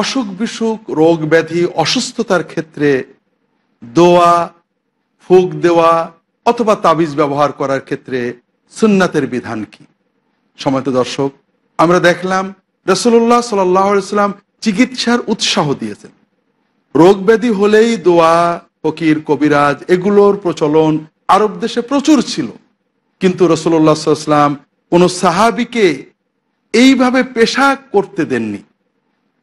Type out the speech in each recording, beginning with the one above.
অসুখ বিসুখ রোগ ব্যাধি অসুস্থতার ক্ষেত্রে দোয়া ফুক দেওয়া অথবা তাবিজ ব্যবহার করার ক্ষেত্রে সুন্নাতের বিধান কি সময়ত দর্শক আমরা দেখলাম রসুল্লাহ সাল্লাম চিকিৎসার উৎসাহ দিয়েছেন রোগ ব্যাধি হলেই দোয়া ফকির কবিরাজ এগুলোর প্রচলন আরব দেশে প্রচুর ছিল কিন্তু রসুল্লাহ সাল্লাম কোনো সাহাবিকে এইভাবে পেশা করতে দেননি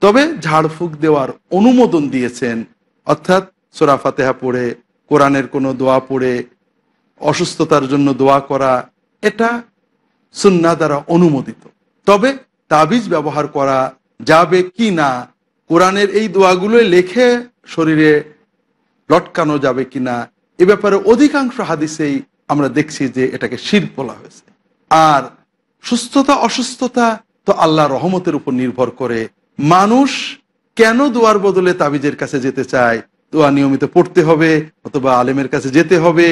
তবে ঝাড়ফুঁক দেওয়ার অনুমোদন দিয়েছেন অর্থাৎ সোরা ফাতেহা পড়ে কোরআনের কোনো দোয়া পড়ে অসুস্থতার জন্য দোয়া করা এটা সুন্না দ্বারা অনুমোদিত তবে তাবিজ ব্যবহার করা যাবে কি না কোরআনের এই দোয়াগুলো লেখে শরীরে লটকানো যাবে কি না এ ব্যাপারে অধিকাংশ হাদিসেই আমরা দেখছি যে এটাকে শির বলা হয়েছে আর সুস্থতা অসুস্থতা তো আল্লাহ রহমতের উপর নির্ভর করে মানুষ কেন দোয়ার বদলে তাবিজের কাছে যেতে চায় দোয়া নিয়মিত পড়তে হবে অথবা আলেমের কাছে যেতে হবে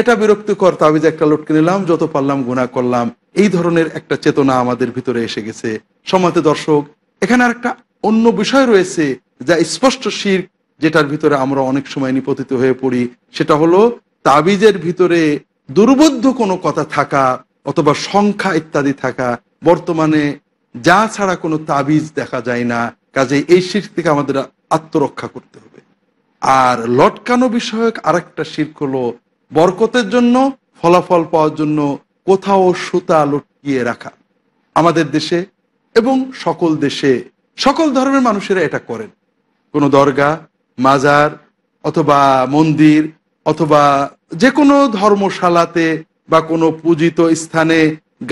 এটা বিরক্তিকর তাবিজ একটা লটকে নিলাম যত পারলাম গুণা করলাম এই ধরনের একটা চেতনা আমাদের ভিতরে এসে গেছে সমাজে দর্শক এখানে আর একটা অন্য বিষয় রয়েছে যা স্পষ্ট শির যেটার ভিতরে আমরা অনেক সময় নিপতিত হয়ে পড়ি সেটা হলো তাবিজের ভিতরে দুর্বোধ্য কোনো কথা থাকা অথবা সংখ্যা ইত্যাদি থাকা বর্তমানে যা ছাড়া কোনো তাবিজ দেখা যায় না কাজে এই শির থেকে আমাদের আত্মরক্ষা করতে হবে আর লটকানো বিষয়ক আরেকটা শির্ক হলো বরকতের জন্য ফলাফল পাওয়ার জন্য কোথাও সুতা লটকিয়ে রাখা আমাদের দেশে এবং সকল দেশে সকল ধর্মের মানুষেরা এটা করেন কোনো দরগা মাজার অথবা মন্দির অথবা যে কোনো ধর্মশালাতে বা কোনো পূজিত স্থানে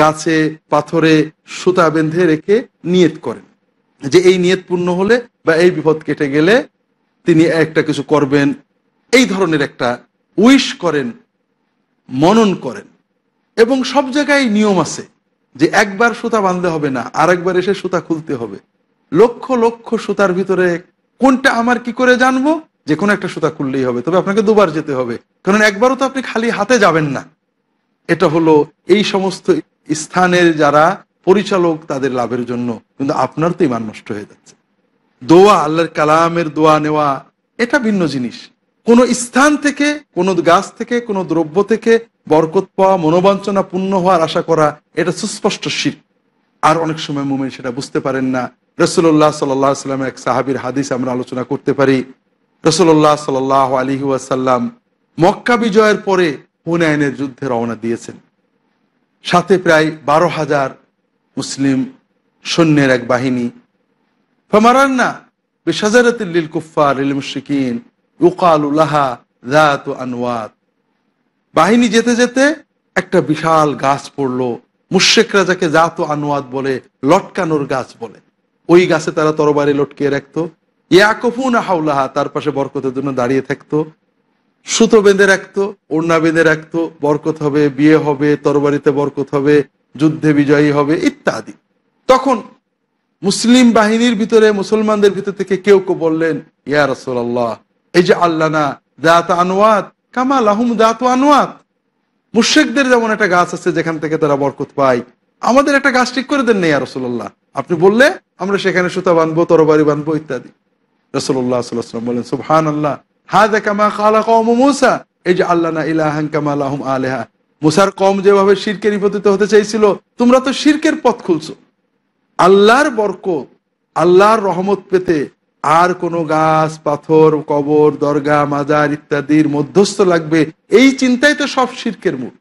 গাছে পাথরে সুতা বেঁধে রেখে নিয়ত করেন যে এই নিয়ত পূর্ণ হলে বা এই বিপদ কেটে গেলে তিনি একটা কিছু করবেন এই ধরনের একটা উইশ করেন মনন করেন এবং সব জায়গায় নিয়ম আছে যে একবার সুতা বাঁধতে হবে না আর একবার এসে সুতা খুলতে হবে লক্ষ লক্ষ সুতার ভিতরে কোনটা আমার কি করে জানবো যে কোনো একটা সুতা খুললেই হবে তবে আপনাকে দুবার যেতে হবে কারণ একবারও তো আপনি খালি হাতে যাবেন না এটা হলো এই সমস্ত স্থানের যারা পরিচালক তাদের লাভের জন্য কিন্তু আপনার তো ইমান নষ্ট হয়ে যাচ্ছে দোয়া আল্লাহর কালামের দোয়া নেওয়া এটা ভিন্ন জিনিস কোন স্থান থেকে কোন গাছ থেকে কোন দ্রব্য থেকে বরকত পাওয়া মনোবাঞ্চনা পূর্ণ হওয়ার আশা করা এটা সুস্পষ্ট শীত আর অনেক সময় মুমেন সেটা বুঝতে পারেন না রসুল্লাহ সাল্লাম এক সাহাবির হাদিস আমরা আলোচনা করতে পারি রসুল্লাহ সাল আলী ওয়াসাল্লাম মক্কা বিজয়ের পরে হুনায়নের যুদ্ধে রওনা দিয়েছেন সাথে প্রায় বারো হাজার মুসলিম সৈন্যের এক বাহিনী ফমারান্না বেসাজারাতিল্লিল কুফার ইল মুশিকিন উকাল উলাহা জাত আনওয়াত বাহিনী যেতে যেতে একটা বিশাল গাছ পড়লো মুশেকরা যাকে জাত আনুয়াদ বলে লটকানোর গাছ বলে ওই গাছে তারা তরবারি লটকিয়ে রাখতো ইয়াকুফুন হাউলাহা তার পাশে বরকতের জন্য দাঁড়িয়ে থাকতো সুতো বেঁধে রাখতো ওড়না বেঁধে রাখতো বরকত হবে বিয়ে হবে তরবারিতে বরকত হবে যুদ্ধে বিজয়ী হবে ইত্যাদি তখন মুসলিম বাহিনীর ভিতরে মুসলমানদের ভিতর থেকে কেউ কেউ বললেন ইয়া রসোল্লাহ এই যে আল্লানা দাঁত আনোয়াত কামাল আহম দাঁত আনোয়াত মুর্শেকদের যেমন একটা গাছ আছে যেখান থেকে তারা বরকত পায় আমাদের একটা গাছ ঠিক করে দেন নেই রসোল্লাহ আপনি বললে আমরা সেখানে সুতা বানবো তরবারি বানবো ইত্যাদি রসোল্লাহ বলেন সুবহান আল্লাহ হাজা কামা খালা কম মুসা এই যে আল্লাহ না ইলাহান কামা আলাহম আলেহা মুসার কম যেভাবে শিরকে নিপতিত হতে চাইছিল তোমরা তো শিরকের পথ খুলছো আল্লাহর বরকত আল্লাহর রহমত পেতে আর কোনো গাছ পাথর কবর দরগা মাজার ইত্যাদির মধ্যস্থ লাগবে এই চিন্তাই তো সব শিরকের মূল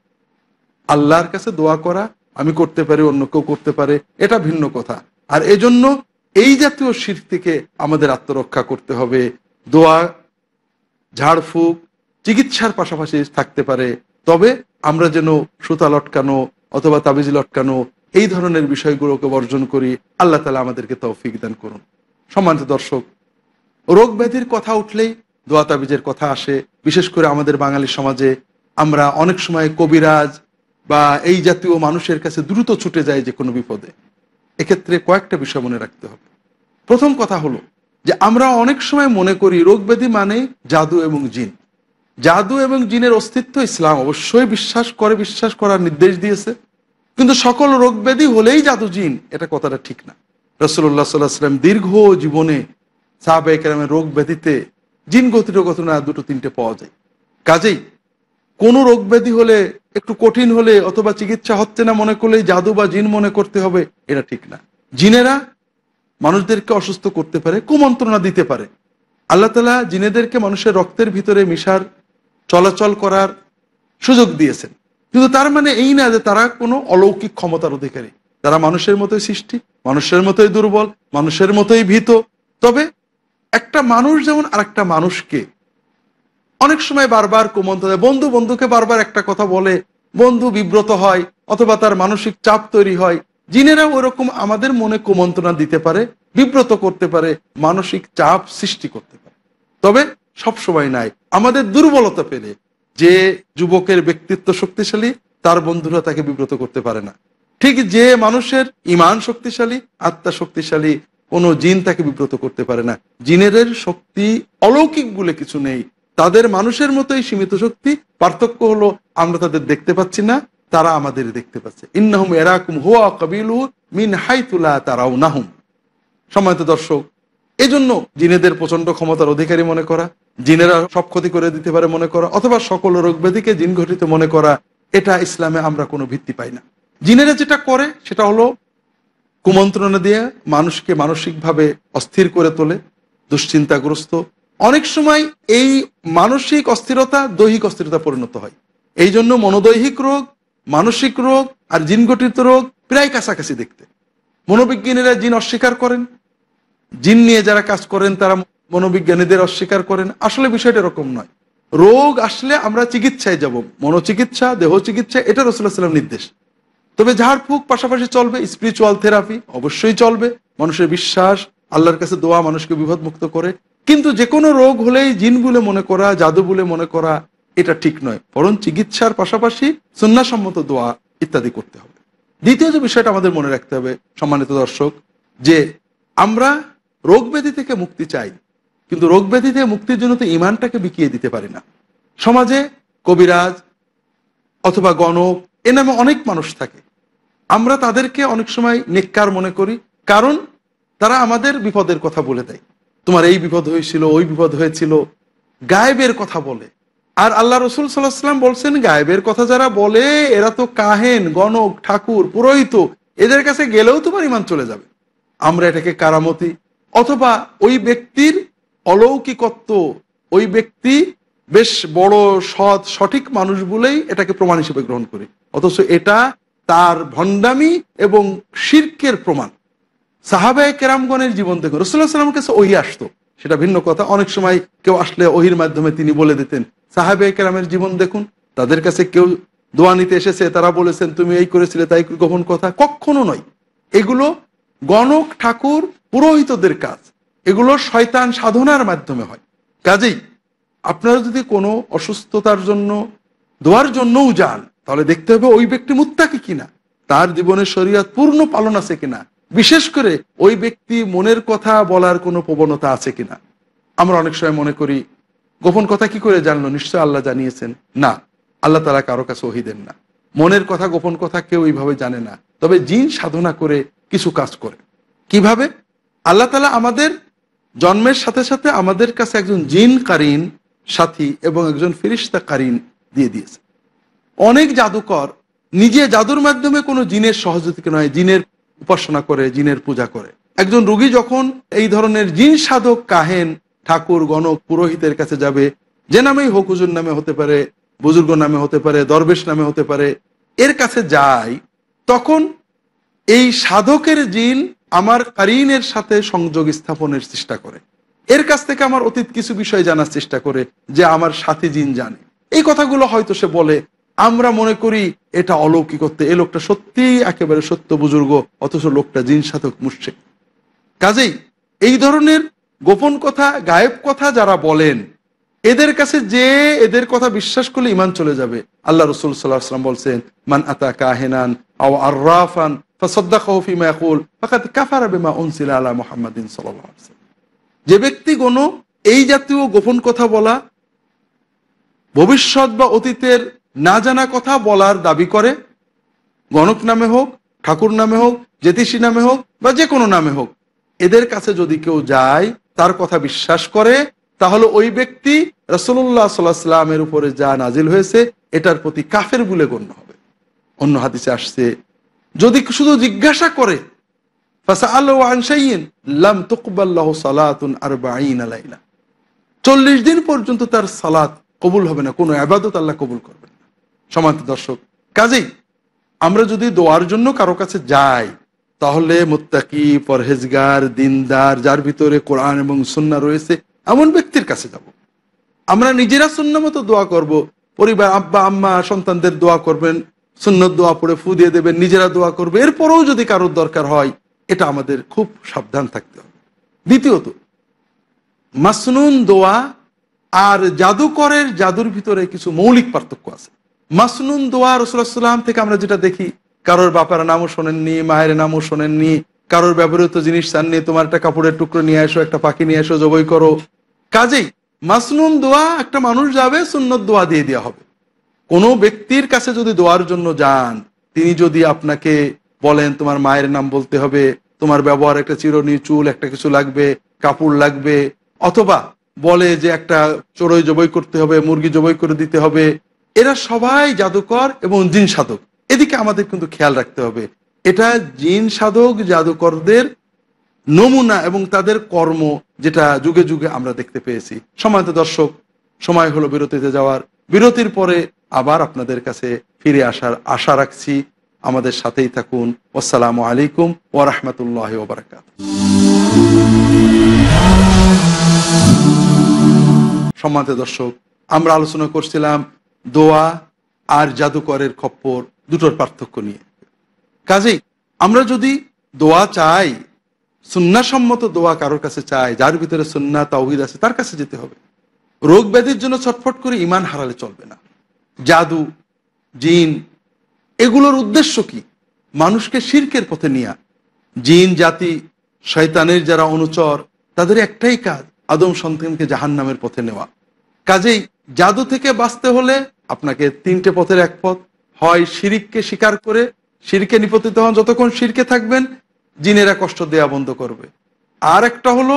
আল্লাহর কাছে দোয়া করা আমি করতে পারি অন্য কেউ করতে পারে এটা ভিন্ন কথা আর এজন্য এই জাতীয় শির থেকে আমাদের আত্মরক্ষা করতে হবে দোয়া ঝাড়ফুঁক চিকিৎসার পাশাপাশি থাকতে পারে তবে আমরা যেন সুতা লটকানো অথবা তাবিজ লটকানো এই ধরনের বিষয়গুলোকে বর্জন করি আল্লাহ তালা আমাদেরকে তৌফিক দান করুন সম্মানিত দর্শক রোগ ব্যাধির কথা উঠলেই দোয়া তাবিজের কথা আসে বিশেষ করে আমাদের বাঙালি সমাজে আমরা অনেক সময় কবিরাজ বা এই জাতীয় মানুষের কাছে দ্রুত ছুটে যায় যে কোনো বিপদে এক্ষেত্রে কয়েকটা বিষয় মনে রাখতে হবে প্রথম কথা হলো যে আমরা অনেক সময় মনে করি ব্যাধি মানে জাদু এবং জিন জাদু এবং জিনের অস্তিত্ব ইসলাম অবশ্যই বিশ্বাস করে বিশ্বাস করার নির্দেশ দিয়েছে কিন্তু সকল ব্যাধি হলেই জাদু জিন এটা কথাটা ঠিক না রসুল্লাহ সাল্লাহাম দীর্ঘ জীবনে সাহাবাহামের রোগ ব্যাধিতে জিন গতির ঘটনা দুটো তিনটে পাওয়া যায় কাজেই কোনো রোগ ব্যাধি হলে একটু কঠিন হলে অথবা চিকিৎসা হচ্ছে না মনে করলে জাদু বা জিন মনে করতে হবে এটা ঠিক না জিনেরা মানুষদেরকে অসুস্থ করতে পারে কুমন্ত্রণা দিতে পারে আল্লাহ তালা জিনেদেরকে মানুষের রক্তের ভিতরে মিশার চলাচল করার সুযোগ দিয়েছেন কিন্তু তার মানে এই না যে তারা কোনো অলৌকিক ক্ষমতার অধিকারী তারা মানুষের মতোই সৃষ্টি মানুষের মতোই দুর্বল মানুষের মতোই ভীত তবে একটা মানুষ যেমন আর একটা মানুষকে অনেক সময় বারবার কুমন্ত দেয় বন্ধু বন্ধুকে বারবার একটা কথা বলে বন্ধু বিব্রত হয় অথবা তার মানসিক চাপ তৈরি হয় জিনেরা ওরকম আমাদের মনে কুমন্ত্রণা দিতে পারে বিব্রত করতে পারে মানসিক চাপ সৃষ্টি করতে পারে তবে সব সময় নাই আমাদের দুর্বলতা পেলে যে যুবকের ব্যক্তিত্ব শক্তিশালী তার বন্ধুরা তাকে বিব্রত করতে পারে না ঠিক যে মানুষের ইমান শক্তিশালী আত্মা শক্তিশালী কোনো জিন তাকে বিব্রত করতে পারে না জিনের শক্তি অলৌকিক বলে কিছু নেই তাদের মানুষের মতোই সীমিত শক্তি পার্থক্য হলো আমরা তাদের দেখতে পাচ্ছি না তারা আমাদের দেখতে পাচ্ছে ইন্নাহুম এরাকুম হুয়া কবিলু মিন হাইতুলা তারাও নাহুম সময়ত দর্শক এজন্য জিনেদের প্রচন্ড ক্ষমতার অধিকারী মনে করা জিনেরা সব ক্ষতি করে দিতে পারে মনে করা অথবা সকল রোগ ব্যাধিকে জিন ঘটিত মনে করা এটা ইসলামে আমরা কোনো ভিত্তি পাই না জিনেরা যেটা করে সেটা হলো কুমন্ত্রণা দিয়ে মানুষকে মানসিকভাবে অস্থির করে তোলে দুশ্চিন্তাগ্রস্ত অনেক সময় এই মানসিক অস্থিরতা দৈহিক অস্থিরতা পরিণত হয় এই জন্য মনোদৈহিক রোগ মানসিক রোগ আর জিনগঠিত রোগ প্রায় কাছাকাছি দেখতে মনোবিজ্ঞানীরা জিন অস্বীকার করেন জিন নিয়ে যারা কাজ করেন তারা মনোবিজ্ঞানীদের অস্বীকার করেন আসলে বিষয়টা এরকম নয় রোগ আসলে আমরা চিকিৎসায় যাব মনোচিকিৎসা দেহ চিকিৎসা এটা রসুল্লাহ সাল্লাম নির্দেশ তবে ঝাড়ফুঁক পাশাপাশি চলবে স্পিরিচুয়াল থেরাপি অবশ্যই চলবে মানুষের বিশ্বাস আল্লাহর কাছে দোয়া মানুষকে বিভদ মুক্ত করে কিন্তু যে কোনো রোগ হলেই জিন বলে মনে করা জাদু বলে মনে করা এটা ঠিক নয় বরং চিকিৎসার পাশাপাশি সন্ন্যাসম্মত দোয়া ইত্যাদি করতে হবে দ্বিতীয় যে বিষয়টা আমাদের মনে রাখতে হবে সম্মানিত দর্শক যে আমরা রোগ ব্যাধি থেকে মুক্তি চাই কিন্তু রোগ ব্যাধি থেকে মুক্তির জন্য তো ইমানটাকে বিকিয়ে দিতে পারি না সমাজে কবিরাজ অথবা গণক এ নামে অনেক মানুষ থাকে আমরা তাদেরকে অনেক সময় নেককার মনে করি কারণ তারা আমাদের বিপদের কথা বলে দেয় তোমার এই বিপদ হয়েছিল ওই বিপদ হয়েছিল গায়েবের কথা বলে আর আল্লাহ রসুল সাল্লাহাম বলছেন গায়েবের কথা যারা বলে এরা তো কাহেন গণক ঠাকুর পুরোহিত এদের কাছে গেলেও তোমার ইমান চলে যাবে আমরা এটাকে কারামতি অথবা ওই ব্যক্তির অলৌকিকত্ব ওই ব্যক্তি বেশ বড় সৎ সঠিক মানুষ বলেই এটাকে প্রমাণ হিসেবে গ্রহণ করি অথচ এটা তার ভণ্ডামি এবং শির্কের প্রমাণ সাহাবায় কেরামগণের জীবন দেখুন রসুল্লাহ সাল্লামের কাছে ওই আসতো সেটা ভিন্ন কথা অনেক সময় কেউ আসলে ওহির মাধ্যমে তিনি বলে দিতেন সাহাবে কেরামের জীবন দেখুন তাদের কাছে কেউ দোয়া নিতে এসেছে তারা বলেছেন তুমি এই করেছিলে তাই গোপন কথা কখনো নয় এগুলো গণক ঠাকুর পুরোহিতদের কাজ এগুলো শয়তান সাধনার মাধ্যমে হয় কাজেই আপনারা যদি কোনো অসুস্থতার জন্য দোয়ার জন্যও যান তাহলে দেখতে হবে ওই ব্যক্তি মুত্তাকে কিনা তার জীবনের শরীয়ত পূর্ণ পালন আছে কিনা বিশেষ করে ওই ব্যক্তি মনের কথা বলার কোনো প্রবণতা আছে কিনা আমরা অনেক সময় মনে করি গোপন কথা কি করে জানলো নিশ্চয় আল্লাহ জানিয়েছেন না আল্লাহ তারা কারো কাছে ওহি দেন না মনের কথা গোপন কথা কেউ এইভাবে জানে না তবে জিন সাধনা করে কিছু কাজ করে কিভাবে আল্লাহ তালা আমাদের জন্মের সাথে সাথে আমাদের কাছে একজন জিন কারিন সাথী এবং একজন ফিরিস্তা কারিন দিয়ে দিয়েছে অনেক জাদুকর নিজে জাদুর মাধ্যমে কোনো জিনের সহযোগিতা নয় জিনের উপাসনা করে জিনের পূজা করে একজন রুগী যখন এই ধরনের জিন সাধক কাহেন ঠাকুর গণক পুরোহিতের কাছে যাবে যে নামেই হোক হুজুর নামে হতে পারে বুজুর্গ নামে হতে পারে দরবেশ নামে হতে পারে এর কাছে যাই তখন এই সাধকের জিন আমার কারিনের সাথে সংযোগ স্থাপনের চেষ্টা করে এর কাছ থেকে আমার অতীত কিছু বিষয় জানার চেষ্টা করে যে আমার সাথী জিন জানে এই কথাগুলো হয়তো সে বলে আমরা মনে করি এটা অলৌকিকত্ব এ লোকটা সত্যিই একেবারে সত্য বুজুর্গ অথচ লোকটা জিন সাধক মুসছে কাজেই এই ধরনের গোপন কথা গায়েব কথা যারা বলেন এদের কাছে যে এদের কথা বিশ্বাস করলে ইমান চলে যাবে আল্লাহ রসুল সাল্লাহাম বলছেন মান আতা কাহেনান আও আর্রাফান যে ব্যক্তি কোনো এই জাতীয় গোপন কথা বলা ভবিষ্যৎ বা অতীতের না কথা বলার দাবি করে গণক নামে হোক ঠাকুর নামে হোক জ্যোতিষী নামে হোক বা যে কোনো নামে হোক এদের কাছে যদি কেউ যায় তার কথা বিশ্বাস করে তাহলে ওই ব্যক্তি রসুল্লাহ সাল্লাহামের উপরে যা নাজিল হয়েছে এটার প্রতি কাফের বলে গণ্য হবে অন্য হাতিসে আসছে যদি শুধু জিজ্ঞাসা করে চল্লিশ দিন পর্যন্ত তার সালাত কবুল হবে না কোনো আবাদত আল্লাহ কবুল করবে সমান্ত দর্শক কাজেই আমরা যদি দোয়ার জন্য কারো কাছে যাই তাহলে মোত্তাকি পরহেজগার দিনদার যার ভিতরে কোরআন এবং সুন্না রয়েছে এমন ব্যক্তির কাছে যাব। আমরা নিজেরা শূন্য মতো দোয়া করব। পরিবার আব্বা আম্মা সন্তানদের দোয়া করবেন শূন্য দোয়া পড়ে ফু দিয়ে দেবেন নিজেরা দোয়া করবে এরপরেও যদি কারোর দরকার হয় এটা আমাদের খুব সাবধান থাকতে হবে দ্বিতীয়ত মাসনুন দোয়া আর জাদুকরের জাদুর ভিতরে কিছু মৌলিক পার্থক্য আছে মাসনুন দোয়া রসুলাম থেকে আমরা যেটা দেখি কারোর বাপার নামও শোনেননি মায়ের নামও শোনেননি কারোর ব্যবহৃত জিনিস চাননি তোমার একটা কাপড়ের টুকরো নিয়ে আসো একটা পাখি নিয়ে আসো জবই করো কাজেই মাসনুন দোয়া একটা মানুষ যাবে সুন্নত দোয়া দিয়ে দেওয়া হবে কোনো ব্যক্তির কাছে যদি দোয়ার জন্য যান তিনি যদি আপনাকে বলেন তোমার মায়ের নাম বলতে হবে তোমার ব্যবহার একটা চিরনি চুল একটা কিছু লাগবে কাপড় লাগবে অথবা বলে যে একটা চোরই জবই করতে হবে মুরগি জবই করে দিতে হবে এরা সবাই জাদুকর এবং জিন সাধক এদিকে আমাদের কিন্তু খেয়াল রাখতে হবে এটা জিন সাধক জাদুকরদের নমুনা এবং তাদের কর্ম যেটা যুগে যুগে আমরা দেখতে পেয়েছি সময়ত দর্শক সময় হলো বিরতিতে যাওয়ার বিরতির পরে আবার আপনাদের কাছে ফিরে আসার আশা রাখছি আমাদের সাথেই থাকুন আসসালামু আলাইকুম ওরহমতুল্লাহ ওবরাকাত সম্মানিত দর্শক আমরা আলোচনা করছিলাম দোয়া আর জাদুকরের খপ্পর দুটোর পার্থক্য নিয়ে কাজেই আমরা যদি দোয়া চাই সুন্নাসম্মত দোয়া কারোর কাছে চাই যার ভিতরে সুন্না তাহিদ আছে তার কাছে যেতে হবে রোগ ব্যাধির জন্য ছটফট করে ইমান হারালে চলবে না জাদু জিন এগুলোর উদ্দেশ্য কি মানুষকে শির্কের পথে নিয়ে জিন জাতি শয়তানের যারা অনুচর তাদের একটাই কাজ আদম সন্তানকে জাহান নামের পথে নেওয়া কাজেই জাদু থেকে বাঁচতে হলে আপনাকে তিনটে পথের এক পথ হয় শিরিককে স্বীকার করে সিরকে নিপতিত হন যতক্ষণ শিরকে থাকবেন জিনেরা কষ্ট দেয়া বন্ধ করবে আর একটা হলো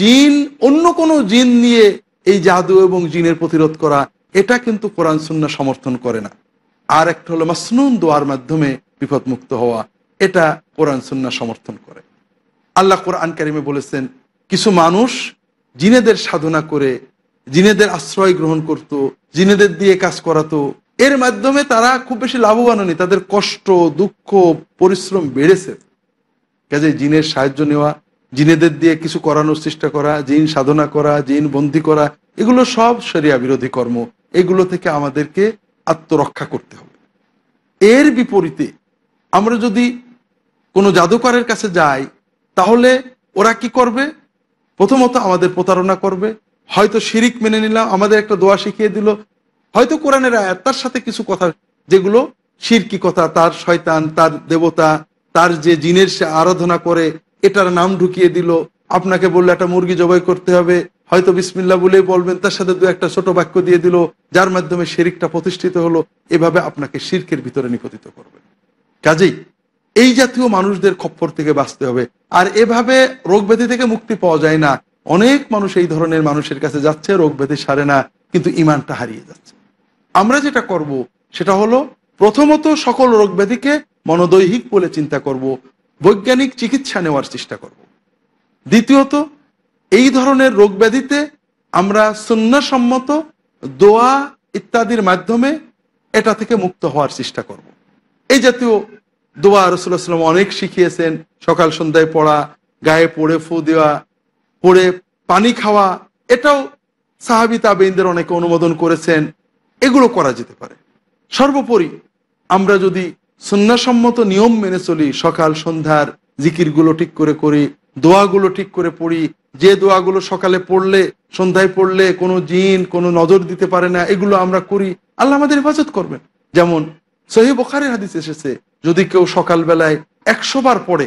জিন অন্য কোনো জিন নিয়ে এই জাদু এবং জিনের প্রতিরোধ করা এটা কিন্তু কোরআন সুন্না সমর্থন করে না আর একটা হলো মাসনুন দোয়ার মাধ্যমে বিপদমুক্ত হওয়া এটা কোরআন সুন্না সমর্থন করে আল্লাহ কোরআন কারিমে বলেছেন কিছু মানুষ জিনেদের সাধনা করে জিনেদের আশ্রয় গ্রহণ করত জিনেদের দিয়ে কাজ করাতো এর মাধ্যমে তারা খুব বেশি লাভবান হয়নি তাদের কষ্ট দুঃখ পরিশ্রম বেড়েছে কাজে জিনের সাহায্য নেওয়া জিনেদের দিয়ে কিছু করানোর চেষ্টা করা জিন সাধনা করা জিন বন্দি করা এগুলো সব সেরিয়া বিরোধী কর্ম এগুলো থেকে আমাদেরকে আত্মরক্ষা করতে হবে এর বিপরীতে আমরা যদি কোনো জাদুকরের কাছে যাই তাহলে ওরা কি করবে প্রথমত আমাদের প্রতারণা করবে হয়তো শিরিক মেনে নিলাম আমাদের একটা দোয়া শিখিয়ে দিল হয়তো কোরআনের আয়াত তার সাথে কিছু কথা যেগুলো শিরকি কথা তার শয়তান তার দেবতা তার যে জিনের সে আরাধনা করে এটার নাম ঢুকিয়ে দিল আপনাকে বললে একটা মুরগি জবাই করতে হবে হয়তো বিসমিল্লা বলেই বলবেন তার সাথে দু একটা ছোট বাক্য দিয়ে দিল যার মাধ্যমে শিরিকটা প্রতিষ্ঠিত হলো এভাবে আপনাকে শিরকের ভিতরে নিপতিত করবে কাজেই এই জাতীয় মানুষদের খপ্পর থেকে বাঁচতে হবে আর এভাবে রোগ ব্যাধি থেকে মুক্তি পাওয়া যায় না অনেক মানুষ এই ধরনের মানুষের কাছে যাচ্ছে রোগ ব্যাধি সারে না কিন্তু ইমানটা হারিয়ে যাচ্ছে আমরা যেটা করব সেটা হলো প্রথমত সকল রোগ ব্যাধিকে মনোদৈহিক বলে চিন্তা করব বৈজ্ঞানিক চিকিৎসা নেওয়ার চেষ্টা করব। দ্বিতীয়ত এই ধরনের রোগ ব্যাধিতে আমরা সন্ন্যাসম্মত দোয়া ইত্যাদির মাধ্যমে এটা থেকে মুক্ত হওয়ার চেষ্টা করব। এই জাতীয় দোয়া রসুল্লাহ অনেক শিখিয়েছেন সকাল সন্ধ্যায় পড়া গায়ে পড়ে ফু দেওয়া পড়ে পানি খাওয়া এটাও সাহাবি তাবেইনদের অনেকে অনুমোদন করেছেন এগুলো করা যেতে পারে সর্বোপরি আমরা যদি সন্ন্যাসম্মত নিয়ম মেনে চলি সকাল সন্ধ্যার জিকিরগুলো ঠিক করে করি দোয়াগুলো ঠিক করে পড়ি যে দোয়াগুলো সকালে পড়লে সন্ধ্যায় পড়লে কোনো জিন কোনো নজর দিতে পারে না এগুলো আমরা করি আল্লাহ আমাদের হেফাজত করবেন যেমন সহি বোখারের হাদিস এসেছে যদি কেউ সকালবেলায় একশো বার পড়ে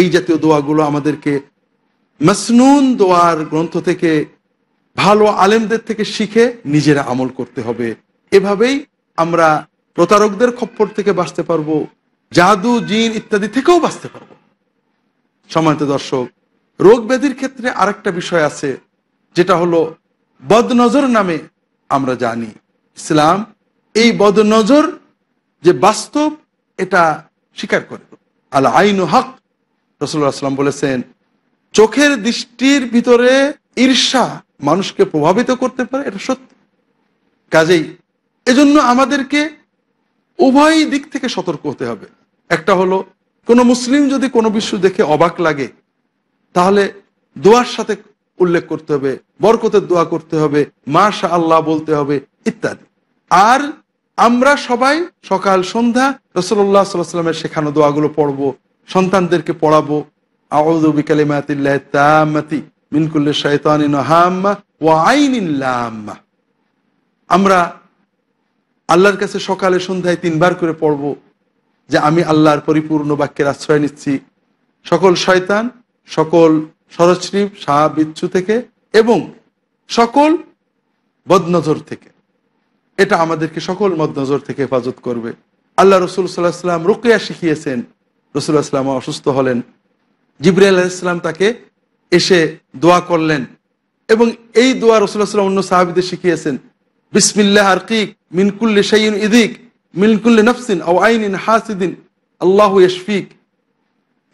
এই জাতীয় দোয়াগুলো আমাদেরকে মাসনুন দোয়ার গ্রন্থ থেকে ভালো আলেমদের থেকে শিখে নিজেরা আমল করতে হবে এভাবেই আমরা প্রতারকদের খপ্পর থেকে বাঁচতে পারবো জাদু জিন ইত্যাদি থেকেও বাঁচতে পারবো সম্মানিত দর্শক রোগ ব্যাধির ক্ষেত্রে আরেকটা বিষয় আছে যেটা হলো বদনজর নামে আমরা জানি ইসলাম এই বদনজর যে বাস্তব এটা স্বীকার করে আল আইন হক রসুল্লাহ আসলাম বলেছেন চোখের দৃষ্টির ভিতরে ঈর্ষা মানুষকে প্রভাবিত করতে পারে এটা সত্যি কাজেই এজন্য আমাদেরকে উভয় দিক থেকে সতর্ক হতে হবে একটা হলো কোনো মুসলিম যদি কোনো বিশ্ব দেখে অবাক লাগে তাহলে দোয়ার সাথে উল্লেখ করতে হবে বরকতের দোয়া করতে হবে শাহ আল্লাহ বলতে হবে ইত্যাদি আর আমরা সবাই সকাল সন্ধ্যা রসল্লাহ সাল্লামের শেখানো দোয়াগুলো পড়বো সন্তানদেরকে পড়াবো আমরা আল্লাহর কাছে সকালে সন্ধ্যায় তিনবার করে পড়ব যে আমি আল্লাহর পরিপূর্ণ বাক্যের আশ্রয় নিচ্ছি সকল শয়তান সকল সরশ্রীব সাহাবিচ্ছু থেকে এবং সকল বদনজর থেকে এটা আমাদেরকে সকল মদনজর থেকে হেফাজত করবে আল্লাহ রসুল সাল্লাহ সাল্লাম রুকিয়া শিখিয়েছেন রসুল্লাহ ইসলাম অসুস্থ হলেন জিবরিয়া ইসলাম তাকে এসে দোয়া করলেন এবং এই দোয়া রসুল্লাহ সাল্লাম অন্য সাহাবিদের শিখিয়েছেন বিসমিল্লাহ আরকিক মিনকুল্লি সাইন ইদিক মিনকুল্লি নফসিন আইন ইন হাসিদিন আল্লাহ ইশফিক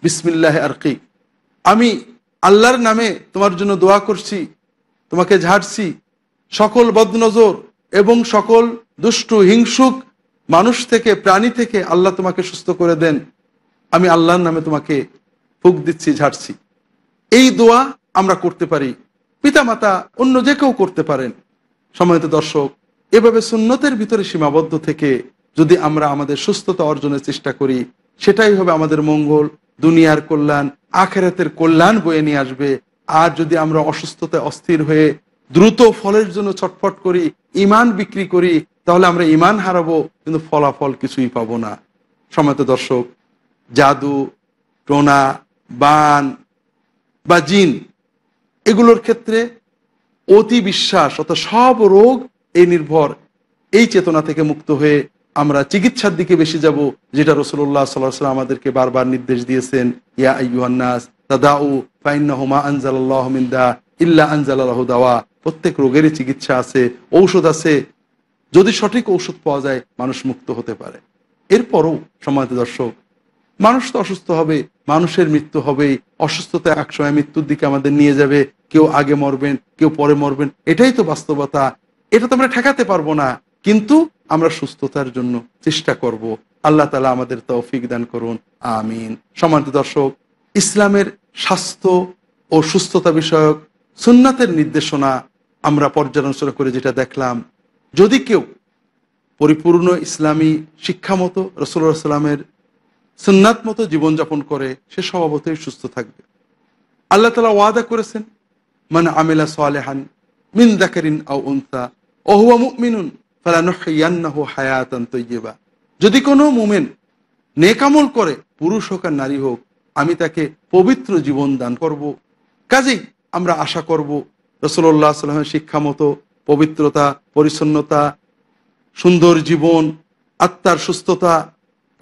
বিসমিল্লাহ আরকিক আমি আল্লাহর নামে তোমার জন্য দোয়া করছি তোমাকে ঝাড়ছি সকল বদনজর এবং সকল দুষ্টু হিংসুক মানুষ থেকে প্রাণী থেকে আল্লাহ তোমাকে সুস্থ করে দেন আমি আল্লাহর নামে তোমাকে ফুক দিচ্ছি ঝাড়ছি এই দোয়া আমরা করতে পারি পিতামাতা অন্য যে কেউ করতে পারেন সময়ত দর্শক এভাবে সুন্নতের ভিতরে সীমাবদ্ধ থেকে যদি আমরা আমাদের সুস্থতা অর্জনের চেষ্টা করি সেটাই হবে আমাদের মঙ্গল দুনিয়ার কল্যাণ আখেরাতের কল্যাণ বয়ে নিয়ে আসবে আর যদি আমরা অসুস্থতায় অস্থির হয়ে দ্রুত ফলের জন্য ছটফট করি ইমান বিক্রি করি তাহলে আমরা ইমান হারাবো কিন্তু ফলাফল কিছুই পাবো না সময়ত দর্শক জাদু টোনা বান বা জিন এগুলোর ক্ষেত্রে অতি বিশ্বাস অর্থাৎ সব রোগ এই নির্ভর এই চেতনা থেকে মুক্ত হয়ে আমরা চিকিৎসার দিকে বেশি যাব যেটা রসুল্লাহ সাল্লাহ আমাদেরকে বারবার নির্দেশ দিয়েছেন ইয়া আইহান্নাস তাদাউ ফাইন্নাহমা আনজাল্লাহমিন্দা ইল্লা আনজাল্লাহ দাওয়া প্রত্যেক রোগেরই চিকিৎসা আছে ঔষধ আছে যদি সঠিক ঔষধ পাওয়া যায় মানুষ মুক্ত হতে পারে এরপরও সমাজ দর্শক মানুষ তো অসুস্থ হবে মানুষের মৃত্যু হবে অসুস্থতা এক সময় মৃত্যুর দিকে আমাদের নিয়ে যাবে কেউ আগে মরবেন কেউ পরে মরবেন এটাই তো বাস্তবতা এটা তো আমরা ঠেকাতে পারবো না কিন্তু আমরা সুস্থতার জন্য চেষ্টা করব আল্লাহ তালা আমাদের তৌফিক দান করুন আমিন সমান্ত দর্শক ইসলামের স্বাস্থ্য ও সুস্থতা বিষয়ক সুন্নাতের নির্দেশনা আমরা পর্যালোচনা করে যেটা দেখলাম যদি কেউ পরিপূর্ণ ইসলামী শিক্ষামতো রসুল্লাহ সাল্লামের সন্ন্যাত মতো জীবনযাপন করে সে স্বভাবতই সুস্থ থাকবে আল্লাহ তালা ওয়াদা করেছেন মানে আমেলা সোয়ালেহান মিন দাকারিন আউ মিনুন ওহুয়া মুমিনুন ফালানহু হায়াতান তৈবা যদি কোনো মুমেন নেকামল করে পুরুষ হোক আর নারী হোক আমি তাকে পবিত্র জীবন দান করব। কাজেই আমরা আশা করব রসুল্লাহ সাল্লামের শিক্ষা মতো পবিত্রতা পরিচ্ছন্নতা সুন্দর জীবন আত্মার সুস্থতা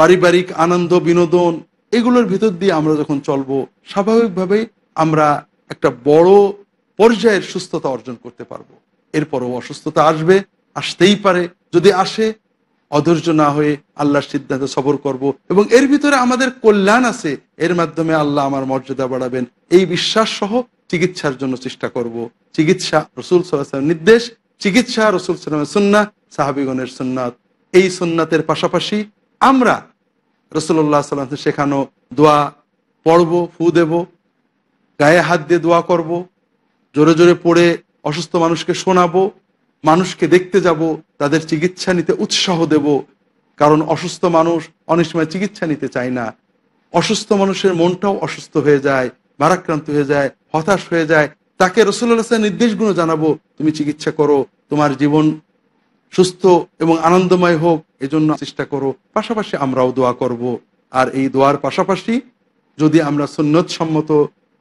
পারিবারিক আনন্দ বিনোদন এগুলোর ভিতর দিয়ে আমরা যখন চলব স্বাভাবিকভাবেই আমরা একটা বড় পর্যায়ের সুস্থতা অর্জন করতে পারবো এরপরও অসুস্থতা আসবে আসতেই পারে যদি আসে অধৈর্য না হয়ে আল্লাহর সিদ্ধান্তে সবর করব এবং এর ভিতরে আমাদের কল্যাণ আছে এর মাধ্যমে আল্লাহ আমার মর্যাদা বাড়াবেন এই বিশ্বাস সহ চিকিৎসার জন্য চেষ্টা করব। চিকিৎসা রসুল সাল্লাহামের নির্দেশ চিকিৎসা রসুল সাল্লামের সুন্না সাহাবিগণের সুন্নাত এই সুন্নাতের পাশাপাশি আমরা রসুল্লাহ সাল্লাম শেখানো দোয়া পড়ব ফু দেব গায়ে হাত দিয়ে দোয়া করব জোরে জোরে পড়ে অসুস্থ মানুষকে শোনাবো মানুষকে দেখতে যাব তাদের চিকিৎসা নিতে উৎসাহ দেব কারণ অসুস্থ মানুষ অনেক সময় চিকিৎসা নিতে চায় না অসুস্থ মানুষের মনটাও অসুস্থ হয়ে যায় ভারাক্রান্ত হয়ে যায় হতাশ হয়ে যায় তাকে রসুল্লাহ নির্দেশগুলো জানাবো তুমি চিকিৎসা করো তোমার জীবন সুস্থ এবং আনন্দময় হোক এজন্য চেষ্টা করো পাশাপাশি আমরাও দোয়া করব আর এই দোয়ার পাশাপাশি যদি আমরা সুন্নত সম্মত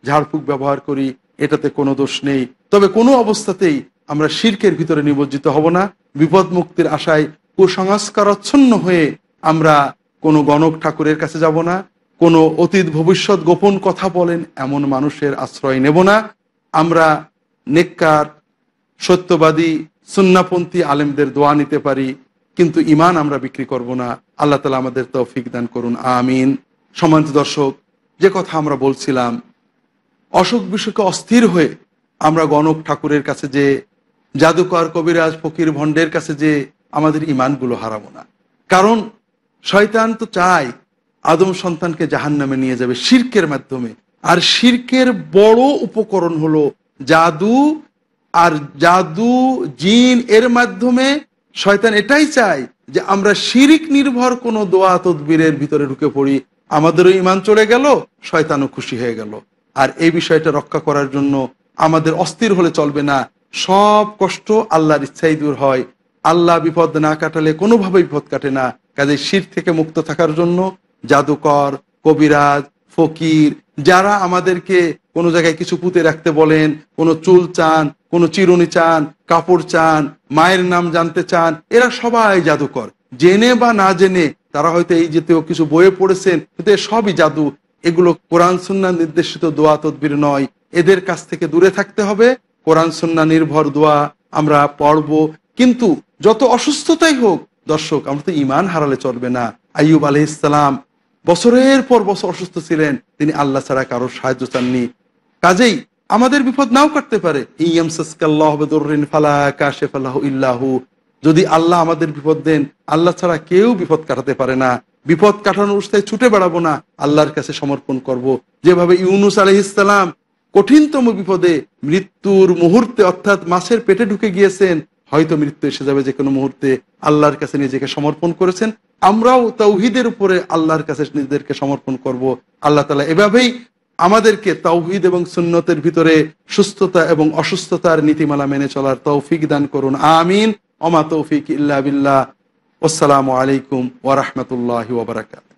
ঝাড়ফুঁক ব্যবহার করি এটাতে কোনো দোষ নেই তবে কোনো অবস্থাতেই আমরা শির্কের ভিতরে নিমজ্জিত হব না বিপদ মুক্তির আশায় কুসংস্কারচ্ছন্ন হয়ে আমরা কোনো গণক ঠাকুরের কাছে যাব না কোনো অতীত ভবিষ্যৎ গোপন কথা বলেন এমন মানুষের আশ্রয় নেব না আমরা নেককার সত্যবাদী সুন্নাপন্থী আলেমদের দোয়া নিতে পারি কিন্তু ইমান আমরা বিক্রি করব না আল্লাহ তালা আমাদের তৌফিক দান করুন আমিন সমান্ত দর্শক যে কথা আমরা বলছিলাম অসুখ বিসুখে অস্থির হয়ে আমরা গণক ঠাকুরের কাছে যে জাদুকর কবিরাজ ফকির ভণ্ডের কাছে যে আমাদের ইমানগুলো হারাবো না কারণ শয়তান তো চায় আদম সন্তানকে জাহান নামে নিয়ে যাবে শির্কের মাধ্যমে আর শির্কের বড় উপকরণ হলো জাদু আর জাদু জিন এর মাধ্যমে শয়তান এটাই চায় যে আমরা শিরিক নির্ভর কোনো দোয়া তদবিরের ভিতরে ঢুকে পড়ি আমাদেরও ইমান চলে গেল শয়তানও খুশি হয়ে গেল আর এই বিষয়টা রক্ষা করার জন্য আমাদের অস্থির হলে চলবে না সব কষ্ট আল্লাহর ইচ্ছাই দূর হয় আল্লাহ বিপদ না কাটালে কোনোভাবেই বিপদ কাটে না কাজে শির থেকে মুক্ত থাকার জন্য জাদুকর কবিরাজ ফকির যারা আমাদেরকে কোনো জায়গায় কিছু পুঁতে রাখতে বলেন কোনো চুল চান কোনো চিরুনি চান কাপড় চান মায়ের নাম জানতে চান এরা সবাই জাদুকর জেনে বা না জেনে তারা হয়তো এই যেতেও কিছু বয়ে পড়েছেন কিন্তু সবই জাদু এগুলো কোরআন সুন্না নির্দেশিত দোয়া তদ্বির নয় এদের কাছ থেকে দূরে থাকতে হবে কোরআন সুন্না নির্ভর দোয়া আমরা পড়ব কিন্তু যত অসুস্থতাই হোক দর্শক আমরা তো ইমান হারালে চলবে না আইয়ুব আলহ ইসলাম বছরের পর বছর অসুস্থ ছিলেন তিনি আল্লাহ ছাড়া কারো সাহায্য চাননি কাজেই আমাদের বিপদ নাও কাটতে পারে যদি আল্লাহ আমাদের বিপদ দেন আল্লাহ ছাড়া কেউ বিপদ কাটাতে পারে না বিপদ কাটানোর অবস্থায় ছুটে বেড়াবো না আল্লাহর কাছে সমর্পণ করব। যেভাবে ইউনুস ইসলাম কঠিনতম বিপদে মৃত্যুর মুহূর্তে অর্থাৎ মাসের পেটে ঢুকে গিয়েছেন হয়তো মৃত্যু এসে যাবে যে কোনো মুহূর্তে আল্লাহর কাছে নিজেকে সমর্পণ করেছেন আমরাও তাওহিদের উপরে আল্লাহর কাছে নিজেদেরকে সমর্পণ করব আল্লাহ তালা এভাবেই আমাদেরকে তাওহিদ এবং সুন্নতের ভিতরে সুস্থতা এবং অসুস্থতার নীতিমালা মেনে চলার তৌফিক দান করুন আমিন অমা তৌফিক ইল্লা বিল্লাহ আসসালামু আলাইকুম ওয়ারহমতুল্লাহ ওবরাকাত